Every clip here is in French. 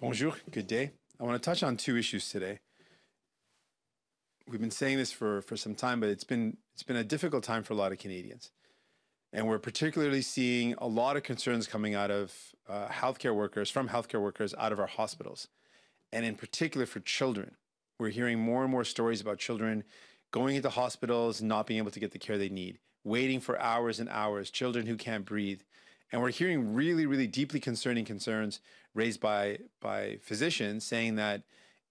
Bonjour, good day. I want to touch on two issues today. We've been saying this for, for some time, but it's been it's been a difficult time for a lot of Canadians. And we're particularly seeing a lot of concerns coming out of uh, healthcare workers, from healthcare workers out of our hospitals, and in particular for children. We're hearing more and more stories about children going into hospitals not being able to get the care they need, waiting for hours and hours, children who can't breathe. And we're hearing really, really deeply concerning concerns raised by by physicians saying that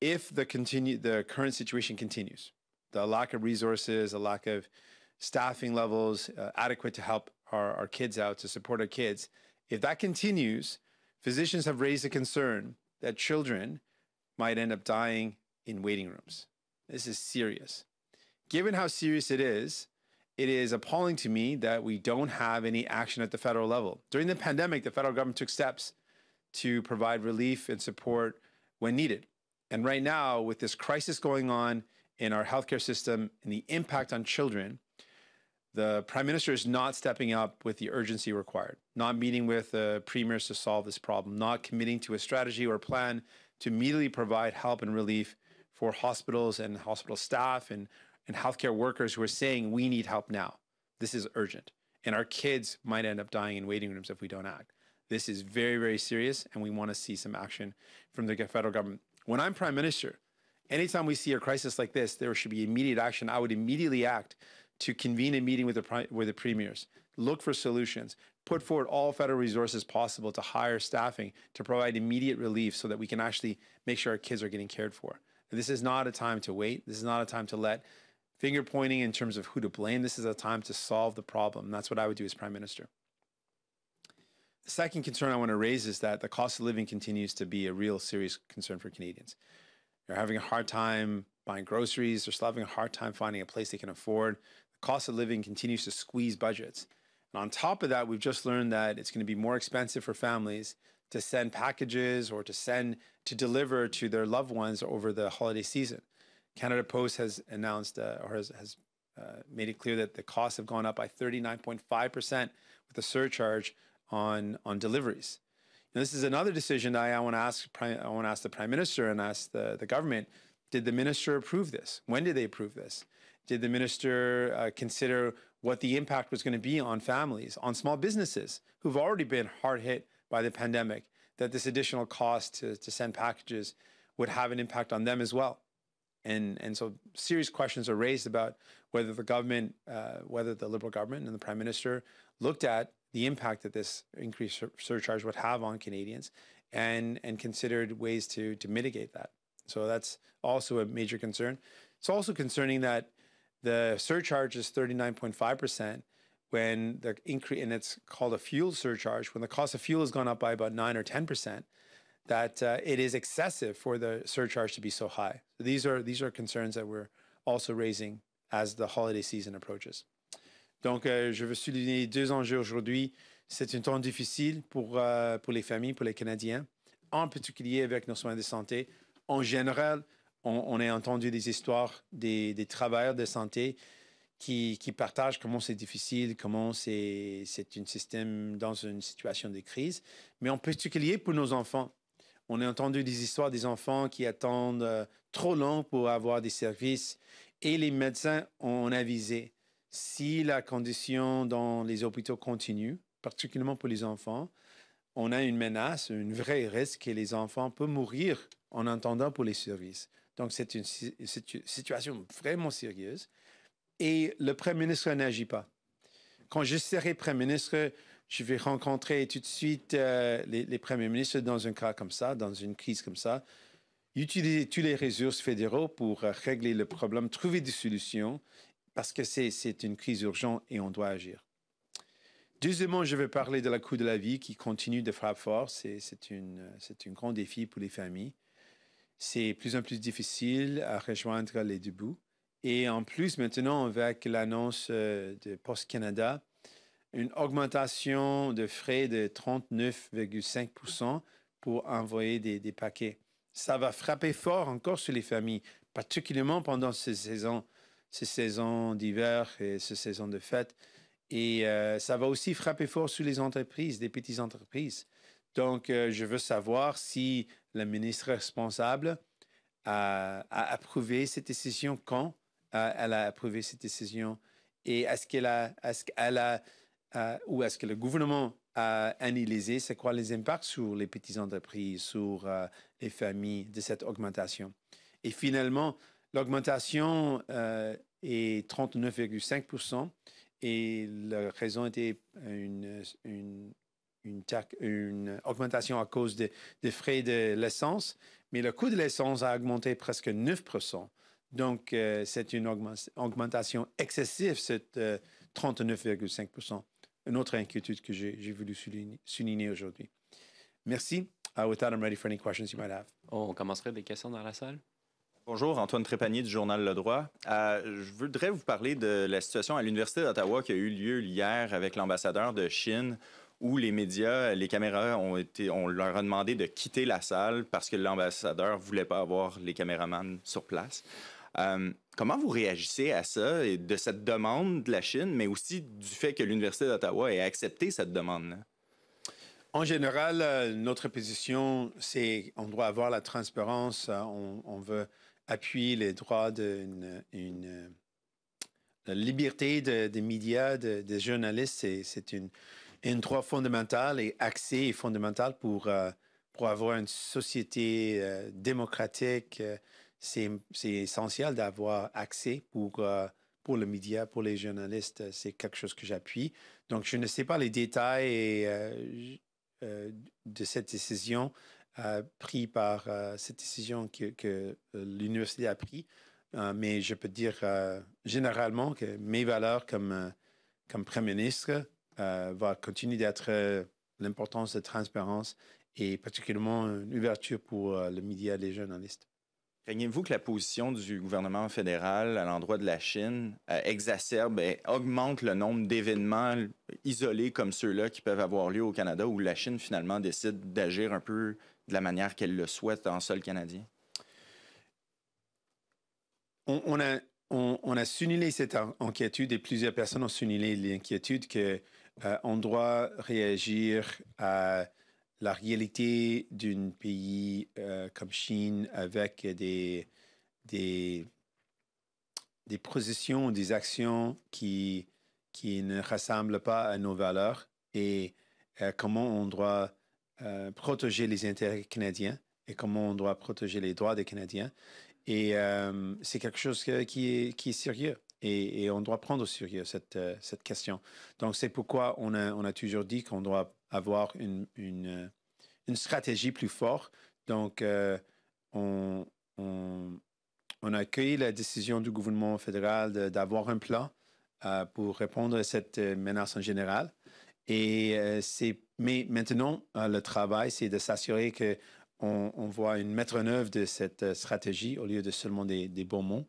if the continue the current situation continues, the lack of resources, the lack of staffing levels uh, adequate to help our, our kids out to support our kids, if that continues, physicians have raised a concern that children might end up dying in waiting rooms. This is serious. Given how serious it is, it is appalling to me that we don't have any action at the federal level. During the pandemic, the federal government took steps to provide relief and support when needed. And right now, with this crisis going on in our healthcare system and the impact on children, the prime minister is not stepping up with the urgency required, not meeting with the premiers to solve this problem, not committing to a strategy or plan to immediately provide help and relief for hospitals and hospital staff and and healthcare workers who are saying, we need help now. This is urgent. And our kids might end up dying in waiting rooms if we don't act. This is very, very serious, and we want to see some action from the federal government. When I'm prime minister, anytime we see a crisis like this, there should be immediate action. I would immediately act to convene a meeting with the, with the premiers, look for solutions, put forward all federal resources possible to hire staffing to provide immediate relief so that we can actually make sure our kids are getting cared for. This is not a time to wait. This is not a time to let finger pointing in terms of who to blame. This is a time to solve the problem. That's what I would do as prime minister. The second concern I want to raise is that the cost of living continues to be a real serious concern for Canadians. They're having a hard time buying groceries, they're still having a hard time finding a place they can afford. The cost of living continues to squeeze budgets. And on top of that, we've just learned that it's going to be more expensive for families to send packages or to send to deliver to their loved ones over the holiday season. Canada Post has announced uh, or has, has uh, made it clear that the costs have gone up by 39.5% with a surcharge on, on deliveries. Now, this is another decision I, I want to ask. I want to ask the prime minister and ask the, the government. Did the minister approve this? When did they approve this? Did the minister uh, consider what the impact was going to be on families, on small businesses who've already been hard hit by the pandemic? That this additional cost to, to send packages would have an impact on them as well. And, and so serious questions are raised about whether the government, uh, whether the Liberal government and the Prime Minister looked at the impact that this increased sur surcharge would have on Canadians and, and considered ways to, to mitigate that. So that's also a major concern. It's also concerning that the surcharge is 39.5% when the increase, and it's called a fuel surcharge, when the cost of fuel has gone up by about 9 or 10%. that uh, it is excessive for the surcharge to be so high. these are these are concerns that we're also raising as the holiday season approaches. Donc, euh, je veux souligner deux enjeux aujourd'hui. C'est un temps difficile pour, euh, pour les familles, pour les Canadiens, en particulier avec nos soins de santé. En général, on, a entendu des histoires des, des travailleurs de santé qui, qui partagent comment c'est difficile, comment c'est un système dans une situation de crise, mais en particulier pour nos enfants on a entendu des histoires des enfants qui attendent euh, trop long pour avoir des services et les médecins ont avisé. Si la condition dans les hôpitaux continue, particulièrement pour les enfants, on a une menace, une vraie risque que les enfants peuvent mourir en attendant pour les services. Donc, c'est une situation vraiment sérieuse. Et le Premier ministre n'agit pas. Quand je serai Premier ministre, je vais rencontrer tout de suite euh, les, premiers ministres dans un cas comme ça, dans une crise comme ça, utiliser tous les ressources fédéraux pour euh, régler le problème, trouver des solutions, parce que c'est une crise urgente et on doit agir. Deuxièmement, je vais parler de la coût de la vie qui continue de frapper fort. C'est un grand défi pour les familles. C'est plus en plus difficile à rejoindre les deux bouts. Et en plus, maintenant, avec l'annonce euh, de Post Canada, une augmentation de frais de 39,5% pour envoyer des, paquets. Ça va frapper fort encore sur les familles, particulièrement pendant ces saisons, ces saisons d'hiver et ces saisons de fêtes. Et euh, ça va aussi frapper fort sur les entreprises, des petites entreprises. Donc, euh, je veux savoir si le ministre responsable a, approuvé cette décision, quand elle a approuvé cette décision, et est-ce qu'elle a, est -ce a euh, ou est-ce que le gouvernement a analysé c'est quoi les impacts sur les petites entreprises, sur euh, les familles de cette augmentation. Et finalement, l'augmentation euh, est 39,5 et la raison était une, augmentation à cause des frais de l'essence, mais le coût de l'essence a augmenté presque 9 Donc, c'est une augmentation excessive, cette 39,5 une autre inquiétude que j'ai voulu souligner aujourd'hui. Merci. with that, I'm ready for any questions you might have. Oh, on commencerait des questions dans la salle. Bonjour, Antoine Trépanier du Journal Le Droit. Euh, je voudrais vous parler de la situation à l'Université d'Ottawa qui a eu lieu hier avec l'ambassadeur de Chine où les médias, les caméras, ont été, on leur a demandé de quitter la salle parce que l'ambassadeur ne voulait pas avoir les caméramans sur place. Euh, Comment vous réagissez à ça, et de cette demande de la Chine, mais aussi du fait que l'Université d'Ottawa ait accepté cette demande-là? En général, euh, notre position, c'est on doit avoir la transparence, euh, on, veut appuyer les droits d'une une, euh, liberté des médias, des journalistes. C'est une, droit fondamental et accès est fondamental pour, pour avoir une société démocratique c'est essentiel d'avoir accès pour, euh, pour le média, pour les journalistes. Euh, c'est quelque chose que j'appuie. Donc, je ne sais pas les détails et, euh, de cette décision prise par cette décision que, l'université a prise, mais je peux dire généralement que mes valeurs comme, comme Premier ministre vont continuer d'être l'importance de transparence et particulièrement une ouverture pour le média et les journalistes. Craignez-vous que la position du gouvernement fédéral à l'endroit de la Chine euh, exacerbe et augmente le nombre d'événements isolés comme ceux-là qui peuvent avoir lieu au Canada où la Chine finalement décide d'agir un peu de la manière qu'elle le souhaite en sol canadien? On, a, on, a sunilé cette inquiétude et plusieurs personnes ont sunilé l'inquiétude qu'on euh, on doit réagir à la réalité d'un pays euh, comme Chine avec des, des, des positions, des actions qui, qui ne ressemblent pas à nos valeurs et euh, comment on doit euh, protéger les intérêts canadiens et comment on doit protéger les droits des Canadiens. Et c'est quelque chose qui, est, qui est sérieux. Et, on doit prendre au sérieux cette, cette question. Donc, c'est pourquoi on on a toujours dit qu'on doit avoir une, une, stratégie plus forte. Donc, euh, on, on, a accueilli la décision du gouvernement fédéral d'avoir un plan euh, pour répondre à cette euh, menace en général. Et c'est, mais maintenant, le travail, c'est de s'assurer que on, voit une mettre en œuvre de cette stratégie au lieu de seulement des, des bons mots.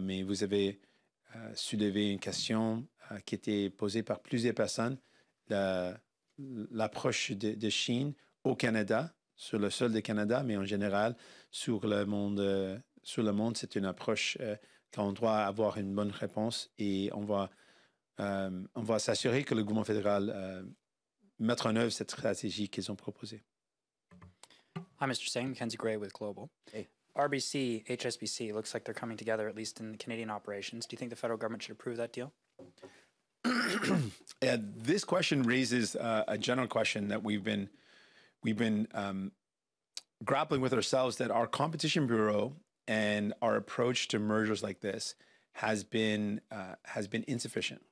mais vous avez soulevé une question qui était posée par plusieurs personnes l'approche de, de, Chine au Canada, sur le sol du Canada, mais en général sur le monde. Euh, sur le monde, c'est une approche euh, qu'on doit avoir une bonne réponse et on va, euh, on va s'assurer que le gouvernement fédéral euh, mette en œuvre cette stratégie qu'ils ont proposée. Hi, Mr. Singh. Mackenzie Gray with Global. RBC, HSBC looks like they're coming together, at least in the Canadian operations. Do you think the federal government should approve that deal? yeah, this question raises uh, a general question that we've been we've been um, grappling with ourselves that our competition bureau and our approach to mergers like this has been uh, has been insufficient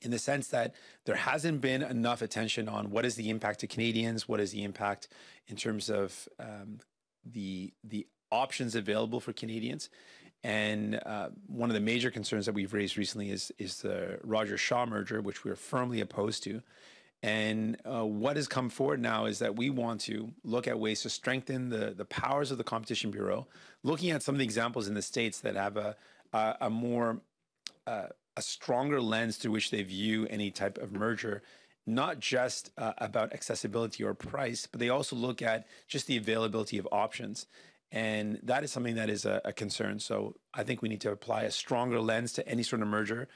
in the sense that there hasn't been enough attention on what is the impact to Canadians, what is the impact in terms of um, the the options available for Canadians, and uh, one of the major concerns that we've raised recently is is the Roger Shaw merger, which we're firmly opposed to. And uh, what has come forward now is that we want to look at ways to strengthen the the powers of the Competition Bureau, looking at some of the examples in the states that have a a, a more uh, a stronger lens through which they view any type of merger not just uh, about accessibility or price, but they also look at just the availability of options. And that is something that is a, a concern. So I think we need to apply a stronger lens to any sort of merger.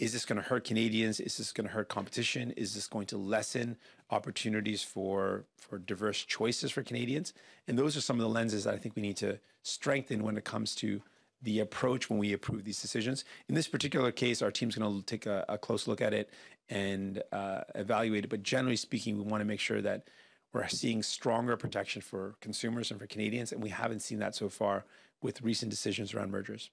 Is this going to hurt Canadians? Is this going to hurt competition? Is this going to lessen opportunities for, for diverse choices for Canadians? And those are some of the lenses that I think we need to strengthen when it comes to the approach when we approve these decisions. In this particular case, our team's going to take a, a, close look at it and uh, evaluate it. But generally speaking, we want to make sure that we're seeing stronger protection for consumers and for Canadians, and we haven't seen that so far with recent decisions around mergers.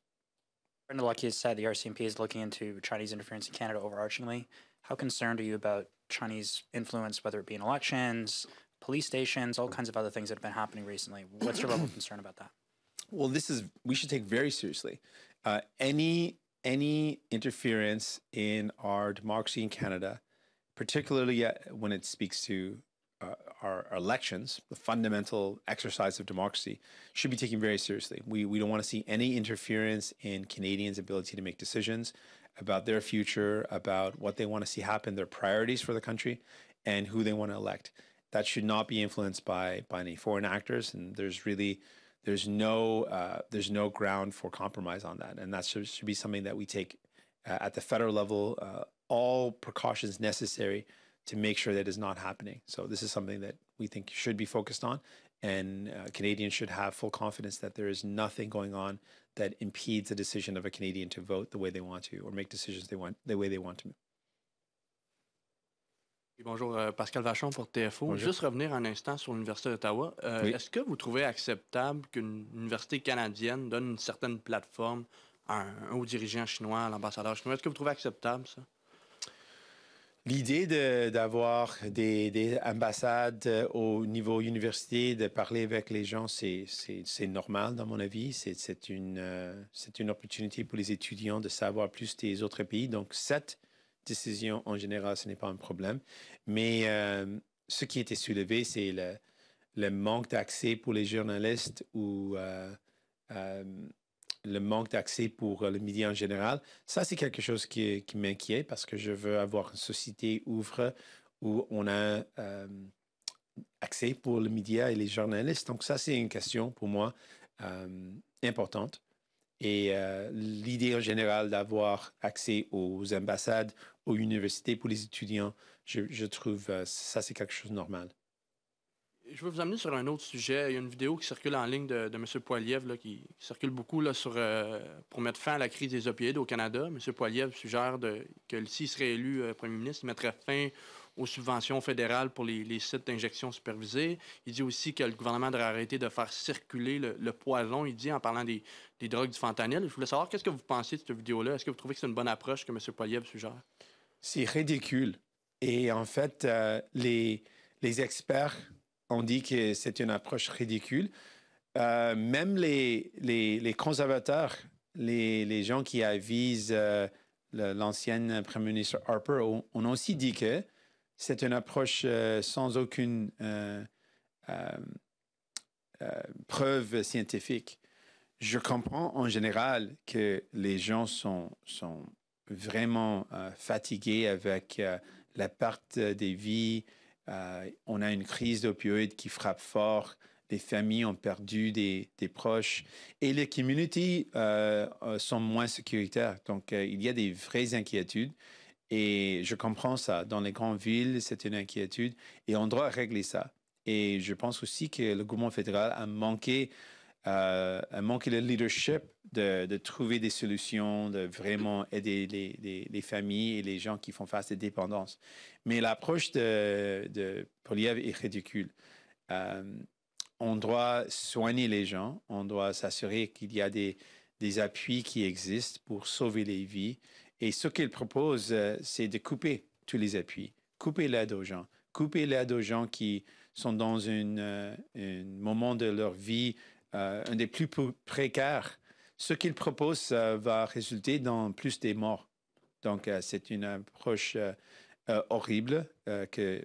Brenda Lucky has said the RCMP is looking into Chinese interference in Canada overarchingly. How concerned are you about Chinese influence, whether it be in elections, police stations, all kinds of other things that have been happening recently? What's your level of concern about that? Well, this is we should take very seriously. Uh, any any interference in our democracy in Canada, particularly uh, when it speaks to uh, our, elections, the fundamental exercise of democracy, should be taken very seriously. We, we don't want to see any interference in Canadians' ability to make decisions about their future, about what they want to see happen, their priorities for the country, and who they want to elect. That should not be influenced by by any foreign actors. And there's really there's no uh, there's no ground for compromise on that. And that should, should be something that we take uh, at the federal level uh, all precautions necessary to make sure that is not happening. So this is something that we think should be focused on, and uh, Canadians should have full confidence that there is nothing going on that impedes the decision of a Canadian to vote the way they want to or make decisions they want the way they want to. Bonjour, euh, Pascal Vachon pour TFO. Bonjour. Juste revenir un instant sur l'Université d'Ottawa. Euh, oui. Est-ce que vous trouvez acceptable qu'une université canadienne donne une certaine plateforme à un, haut dirigeant chinois, à l'ambassadeur chinois? Est-ce que vous trouvez acceptable ça? L'idée d'avoir des, des, ambassades euh, au niveau université, de parler avec les gens, c'est normal dans mon avis. C'est une, euh, c'est une opportunité pour les étudiants de savoir plus des autres pays. Donc, cette décision, en général, ce n'est pas un problème. Mais euh, ce qui était soulevé, c'est le, le, manque d'accès pour les journalistes ou le manque d'accès pour euh, le média en général. Ça, c'est quelque chose qui, m'inquiète parce que je veux avoir une société ouvre où on a euh, accès pour les médias et les journalistes. Donc, ça, c'est une question pour moi euh, importante. Et l'idée en général d'avoir accès aux ambassades, aux universités pour les étudiants, je, je trouve ça, c'est quelque chose de normal je veux vous amener sur un autre sujet. Il y a une vidéo qui circule en ligne de, M. Poiliev, qui, circule beaucoup là, sur, euh, pour mettre fin à la crise des opioïdes au Canada. M. Poiliev suggère de, que s'il serait élu euh, premier ministre, il mettrait fin aux subventions fédérales pour les, sites d'injection supervisés. Il dit aussi que le gouvernement devrait arrêter de faire circuler le, poison, il dit, en parlant des, drogues du fentanyl. Je voulais savoir, qu'est-ce que vous pensez de cette vidéo-là? Est-ce que vous trouvez que c'est une bonne approche que M. Poiliev suggère? C'est ridicule. Et en fait, euh, les, les experts on dit que c'est une approche ridicule. Euh, même les, conservateurs, les, gens qui avisent euh, l'ancienne Premier ministre Harper, ont, aussi dit que c'est une approche euh, sans aucune preuve scientifique. Je comprends en général que les gens sont, sont vraiment fatigués avec la perte des vies, euh, on a une crise d'opioïdes qui frappe fort. Les familles ont perdu des, proches et les communautés euh, euh, sont moins sécuritaires. Donc, il y a des vraies inquiétudes et je comprends ça. Dans les grandes villes, c'est une inquiétude et on doit régler ça. Et je pense aussi que le gouvernement fédéral a manqué euh, un manque de leadership, de, trouver des solutions, de vraiment aider les, familles et les gens qui font face à des dépendances. Mais l'approche de, de Poliev est ridicule. Euh, on doit soigner les gens, on doit s'assurer qu'il y a des, appuis qui existent pour sauver les vies. Et ce qu'il propose, euh, c'est de couper tous les appuis, couper l'aide aux gens, couper l'aide aux gens qui sont dans un moment de leur vie euh, un des plus précaires. Ce qu'il propose euh, va résulter dans plus de morts. Donc, euh, c'est une approche horrible que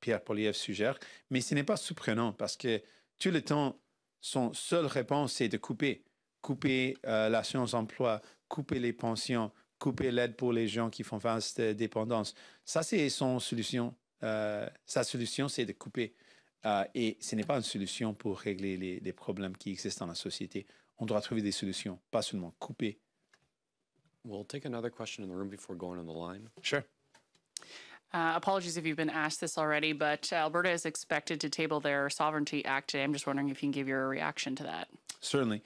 Pierre Poliev suggère, mais ce n'est pas surprenant parce que tout le temps, son seule réponse c'est de couper. Couper l'assurance emploi, couper les pensions, couper l'aide pour les gens qui font face à cette dépendance. Ça, c'est son solution. sa solution, c'est de couper. Euh, et ce n'est pas une solution pour régler les, les, problèmes qui existent dans la société. On doit trouver des solutions, pas seulement couper. We'll take another question in the room before going on the line. Sure. Uh, apologies if you've been asked this already, but Alberta is expected to table their Sovereignty Act today. I'm just wondering if you can give your reaction to that. Certainly.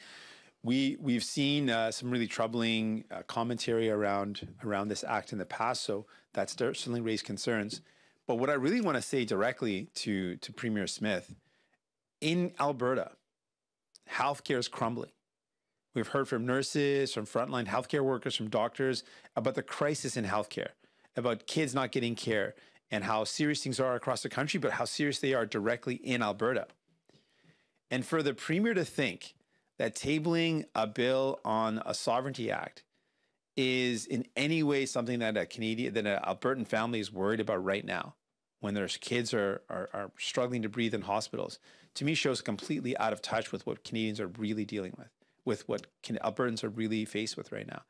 We, we've seen uh, some really troubling uh, commentary around, around this act in the past, so that's certainly raised concerns. But what I really want to say directly to, to Premier Smith in Alberta, healthcare is crumbling. We've heard from nurses, from frontline healthcare workers, from doctors about the crisis in healthcare, about kids not getting care, and how serious things are across the country, but how serious they are directly in Alberta. And for the premier to think that tabling a bill on a sovereignty act is in any way something that a Canadian, that an Albertan family is worried about right now when their kids are, are, are struggling to breathe in hospitals, to me shows completely out of touch with what Canadians are really dealing with, with what can, Albertans are really faced with right now.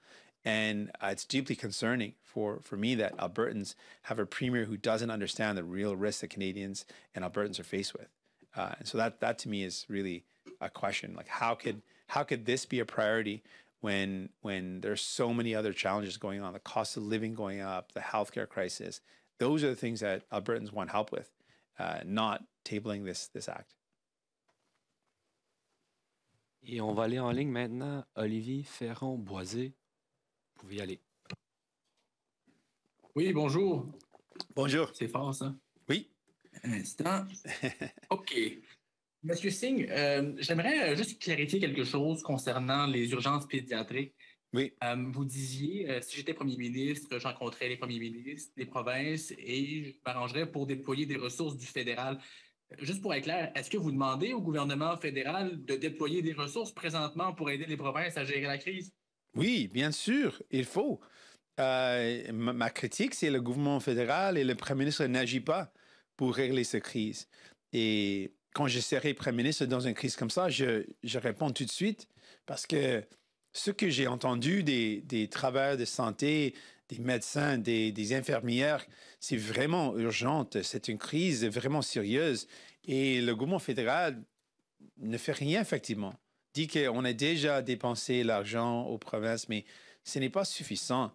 And uh, it's deeply concerning for, for me that Albertans have a premier who doesn't understand the real risks that Canadians and Albertans are faced with. Uh, and so that, that to me is really a question like how could how could this be a priority when when there's so many other challenges going on, the cost of living going up, the healthcare crisis. Those are the things that Albertans want help with, uh, not tabling this this act. Et on va aller en ligne maintenant. Olivier Ferron-Boisé, vous pouvez y aller. Oui, bonjour. Bonjour. C'est fort, ça? Oui. Un instant. OK. Monsieur Singh, euh, j'aimerais euh, juste clarifier quelque chose concernant les urgences pédiatriques. Oui. Euh, vous disiez, si j'étais premier ministre, j'encontrerais les premiers ministres des provinces et je m'arrangerais pour déployer des ressources du fédéral. Juste pour être clair, est-ce que vous demandez au gouvernement fédéral de déployer des ressources présentement pour aider les provinces à gérer la crise? Oui, bien sûr, il faut. ma critique, c'est le gouvernement fédéral et le premier ministre n'agit pas pour régler cette crise. Et quand je serai Premier ministre dans une crise comme ça, je, je réponds tout de suite parce que ce que j'ai entendu des, des, travailleurs de santé, des médecins, des, des infirmières, c'est vraiment urgent. C'est une crise vraiment sérieuse. Et le gouvernement fédéral ne fait rien, effectivement. Dit qu'on a déjà dépensé l'argent aux provinces, mais ce n'est pas suffisant.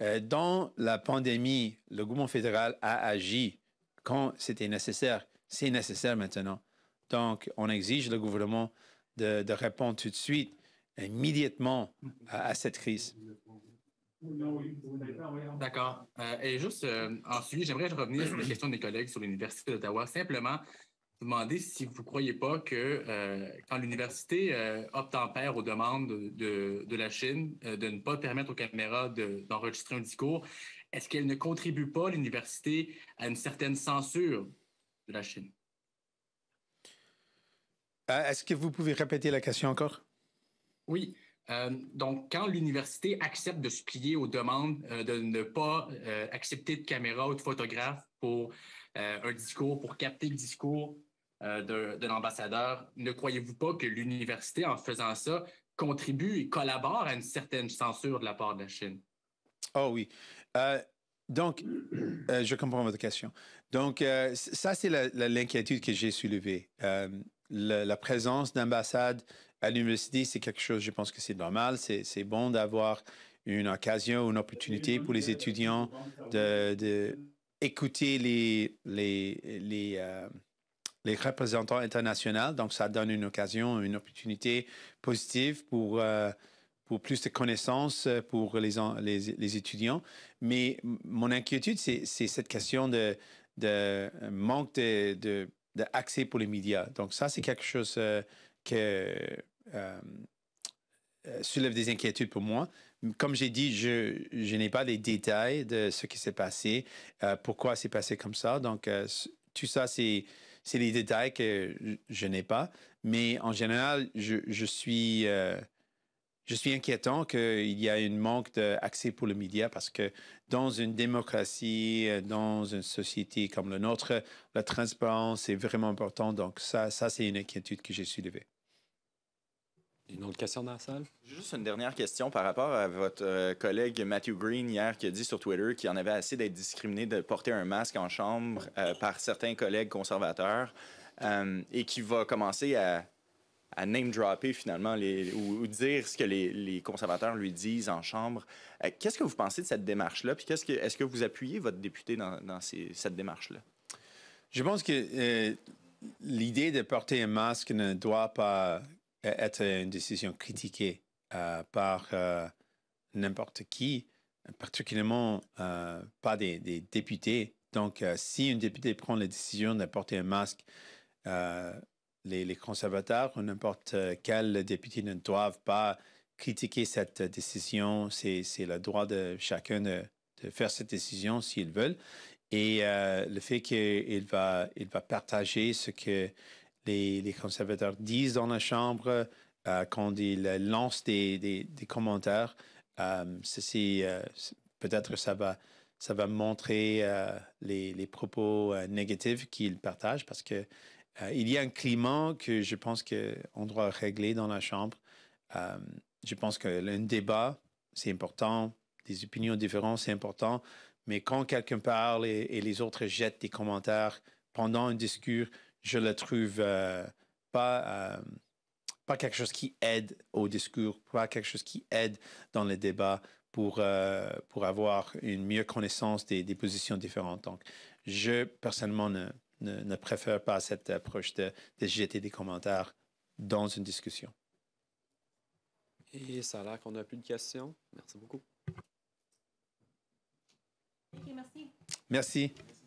Euh, dans la pandémie, le gouvernement fédéral a agi quand c'était nécessaire. C'est nécessaire maintenant. Donc, on exige le gouvernement de, répondre tout de suite, immédiatement, à, cette crise. D'accord. Euh, et juste ensuite, en j'aimerais revenir sur la question des collègues sur l'Université d'Ottawa. Simplement, vous demander si vous ne croyez pas que euh, quand l'université euh, opte en paire aux demandes de, la Chine de ne pas permettre aux caméras d'enregistrer un discours, est-ce qu'elle ne contribue pas, l'université, à une certaine censure de la Chine? Euh, est-ce que vous pouvez répéter la question encore? Oui. Euh, donc, quand l'université accepte de se plier aux demandes euh, de ne pas accepter de caméra ou de photographe pour un discours, pour capter le discours de, ambassadeur, l'ambassadeur, ne croyez-vous pas que l'université, en faisant ça, contribue et collabore à une certaine censure de la part de la Chine? Oh oui. Donc, je comprends votre question. Donc, ça, c'est l'inquiétude que j'ai soulevée la, présence d'ambassades à l'université, c'est quelque chose, je pense que c'est normal. C'est bon d'avoir une occasion, une opportunité pour les étudiants d'écouter de, écouter les, euh, les, représentants internationaux. Donc, ça donne une occasion, une opportunité positive pour, euh, pour plus de connaissances euh, pour les, étudiants. Mais mon inquiétude, c'est cette question de, manque de d'accès pour les médias. Donc ça, c'est quelque chose euh, qui euh, euh, soulève des inquiétudes pour moi. Comme j'ai dit, je, n'ai pas les détails de ce qui s'est passé, pourquoi c'est passé comme ça. Donc tout ça, c'est les détails que je, n'ai pas. Mais en général, je, je suis je suis inquiétant qu'il y a un manque d'accès pour le média parce que dans une démocratie, dans une société comme la nôtre, la transparence est vraiment importante. Donc ça, ça c'est une inquiétude que j'ai soulevée. Une autre question dans la salle? Juste une dernière question par rapport à votre euh, collègue Matthew Green hier qui a dit sur Twitter qu'il en avait assez d'être discriminé de porter un masque en chambre euh, par certains collègues conservateurs euh, et qui va commencer à à name-dropper finalement les, ou, dire ce que les, conservateurs lui disent en Chambre. Euh, qu'est-ce que vous pensez de cette démarche-là? Puis qu'est-ce que, est-ce que vous appuyez votre député dans, cette démarche-là? Je pense que euh, l'idée de porter un masque ne doit pas euh, être une décision critiquée par n'importe qui, particulièrement pas des, des, députés. Donc, si un député prend la décision de porter un masque, les, conservateurs ou n'importe euh, quel député ne doivent pas critiquer cette décision. C'est le droit de chacun de, faire cette décision s'ils veulent. Et euh, le fait qu'il va, il va partager ce que les, conservateurs disent dans la Chambre euh, quand ils lancent des, commentaires, peut-être ça va, ça va montrer les, propos négatifs qu'ils partagent parce que euh, il y a un climat que je pense qu'on doit régler dans la Chambre. Euh, je pense qu'un débat, c'est important. Des opinions différentes, c'est important. Mais quand quelqu'un parle et, les autres jettent des commentaires pendant un discours, je le trouve euh, pas, pas quelque chose qui aide au discours, pas quelque chose qui aide dans le débat pour, pour avoir une meilleure connaissance des, des positions différentes. Donc, je personnellement ne, ne, préfère pas cette approche de, jeter des commentaires dans une discussion. Et ça a l'air qu'on n'a plus de questions. Merci beaucoup. Merci.